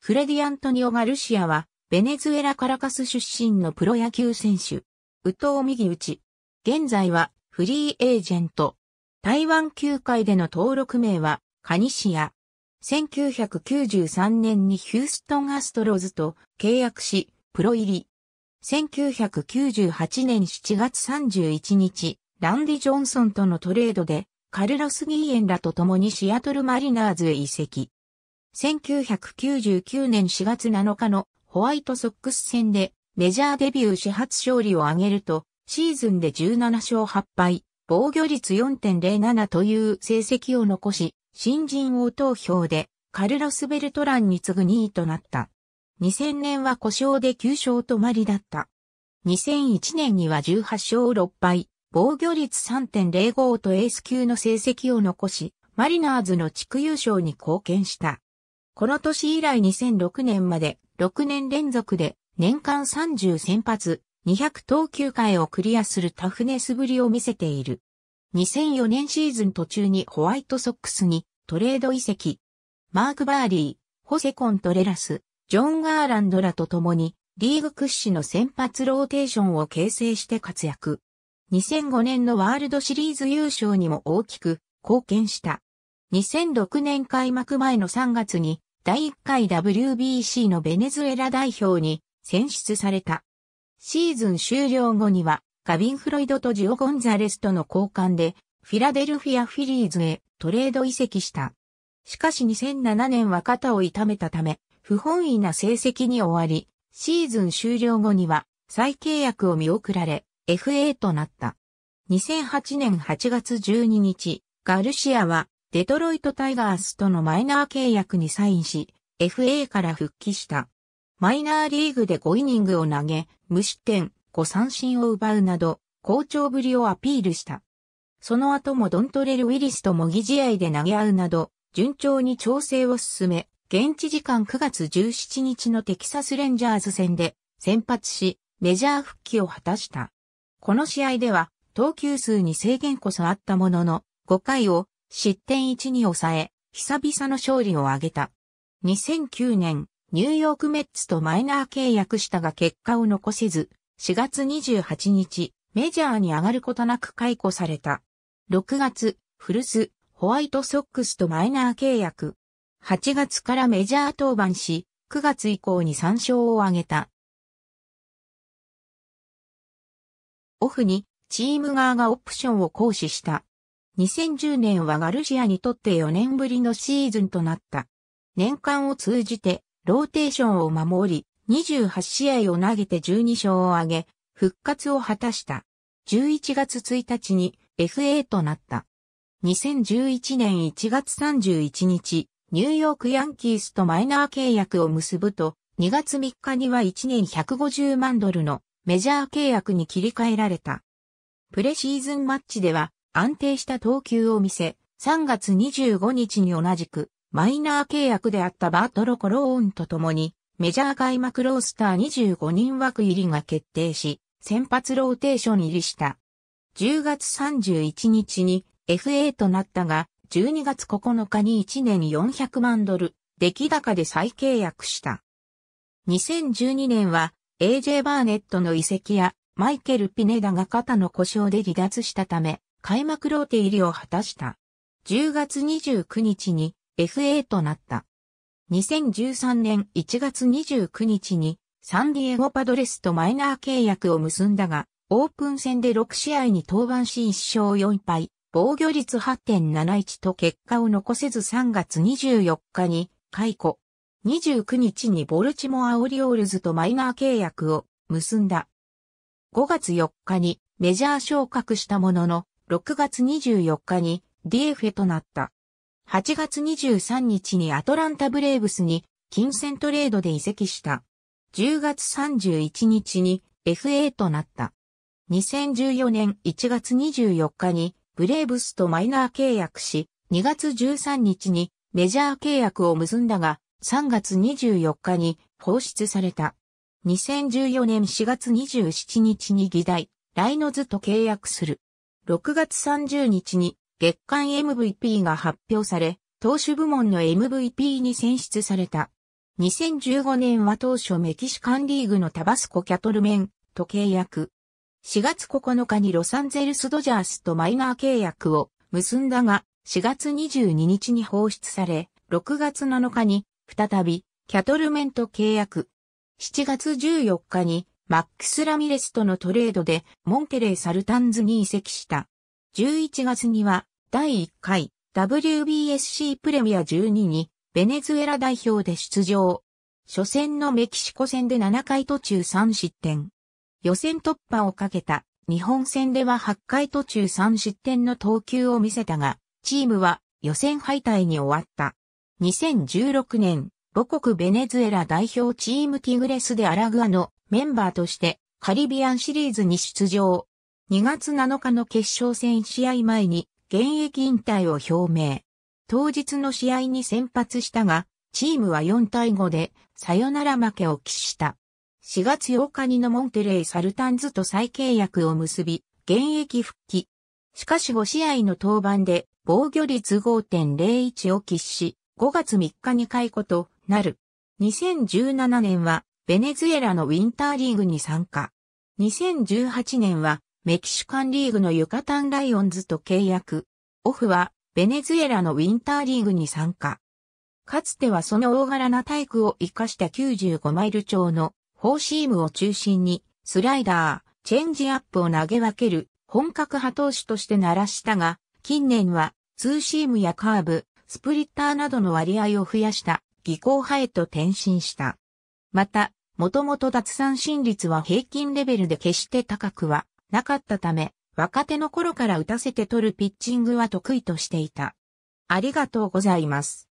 フレディ・アントニオ・ガルシアは、ベネズエラ・カラカス出身のプロ野球選手。宇藤右打現在は、フリーエージェント。台湾球界での登録名は、カニシア。1993年にヒューストン・アストロズと契約し、プロ入り。1998年7月31日、ランディ・ジョンソンとのトレードで、カルロス・ギーエンらと共にシアトル・マリナーズへ移籍。1999年4月7日のホワイトソックス戦でメジャーデビュー始発勝利を挙げると、シーズンで17勝8敗、防御率4.07という成績を残し、新人王投票でカルロス・ベルトランに次ぐ2位となった。2000年は故障で9勝止まりだった。2001年には18勝6敗、防御率3.05とエース級の成績を残し、マリナーズの地区優勝に貢献した。この年以来2006年まで6年連続で年間30先発、200投球回をクリアするタフネスぶりを見せている。2004年シーズン途中にホワイトソックスにトレード移籍。マーク・バーリー、ホセコン・トレラス、ジョン・ガーランドらと共にリーグ屈指の先発ローテーションを形成して活躍。2005年のワールドシリーズ優勝にも大きく貢献した。2006年開幕前の3月に第1回 WBC のベネズエラ代表に選出された。シーズン終了後には、ガビン・フロイドとジオ・ゴンザレスとの交換で、フィラデルフィア・フィリーズへトレード移籍した。しかし2007年は肩を痛めたため、不本意な成績に終わり、シーズン終了後には再契約を見送られ、FA となった。2008年8月12日、ガルシアはデトロイトタイガースとのマイナー契約にサインし、FA から復帰した。マイナーリーグで5イニングを投げ、無失点、5三振を奪うなど、好調ぶりをアピールした。その後もドントレル・ウィリスと模擬試合で投げ合うなど、順調に調整を進め、現地時間9月17日のテキサスレンジャーズ戦で先発し、メジャー復帰を果たした。この試合では、投球数に制限こそあったものの、5回を失点1に抑え、久々の勝利を挙げた。2009年、ニューヨークメッツとマイナー契約したが結果を残せず、4月28日、メジャーに上がることなく解雇された。6月、古巣、ホワイトソックスとマイナー契約。8月からメジャー登板し、9月以降に3勝を挙げた。オフに、チーム側がオプションを行使した。2010年はガルシアにとって4年ぶりのシーズンとなった。年間を通じてローテーションを守り、28試合を投げて12勝を挙げ、復活を果たした。11月1日に FA となった。2011年1月31日、ニューヨークヤンキースとマイナー契約を結ぶと、2月3日には1年150万ドルのメジャー契約に切り替えられた。プレシーズンマッチでは安定した投球を見せ、3月25日に同じくマイナー契約であったバートロ・コローンと共にメジャー開幕ロースター25人枠入りが決定し、先発ローテーション入りした。10月31日に FA となったが、12月9日に1年400万ドル、出来高で再契約した。2012年は AJ バーネットの移籍やマイケル・ピネダが肩の故障で離脱したため、開幕ローテ入りを果たした。10月29日に FA となった。2013年1月29日にサンディエゴパドレスとマイナー契約を結んだが、オープン戦で6試合に登板し1勝4敗、防御率8.71と結果を残せず3月24日に解雇。29日にボルチモアオリオールズとマイナー契約を結んだ。5月4日にメジャー昇格したものの、6月24日に d f となった。8月23日にアトランタブレーブスに金銭トレードで移籍した。10月31日に FA となった。2014年1月24日にブレーブスとマイナー契約し、2月13日にメジャー契約を結んだが、3月24日に放出された。2014年4月27日に議題、ライノズと契約する。6月30日に月間 MVP が発表され、投手部門の MVP に選出された。2015年は当初メキシカンリーグのタバスコキャトルメンと契約。4月9日にロサンゼルスドジャースとマイナー契約を結んだが、4月22日に放出され、6月7日に再びキャトルメンと契約。7月14日にマックス・ラミレスとのトレードでモンテレー・サルタンズに移籍した。11月には第1回 WBSC プレミア12にベネズエラ代表で出場。初戦のメキシコ戦で7回途中3失点。予選突破をかけた日本戦では8回途中3失点の投球を見せたが、チームは予選敗退に終わった。2016年、母国ベネズエラ代表チームティグレスでアラグアのメンバーとしてカリビアンシリーズに出場。2月7日の決勝戦試合前に現役引退を表明。当日の試合に先発したが、チームは4対5でサヨナラ負けを喫した。4月8日にのモンテレイ・サルタンズと再契約を結び、現役復帰。しかし5試合の登板で防御率5.01を喫し、5月3日に解雇となる。2017年はベネズエラのウィンターリーグに参加。2018年はメキシカンリーグのユカタンライオンズと契約。オフはベネズエラのウィンターリーグに参加。かつてはその大柄な体育を活かした95マイル超のフォーシームを中心にスライダー、チェンジアップを投げ分ける本格派投手として鳴らしたが、近年はツーシームやカーブ、スプリッターなどの割合を増やした技巧派へと転身した。また、もともと脱三振率は平均レベルで決して高くはなかったため、若手の頃から打たせて取るピッチングは得意としていた。ありがとうございます。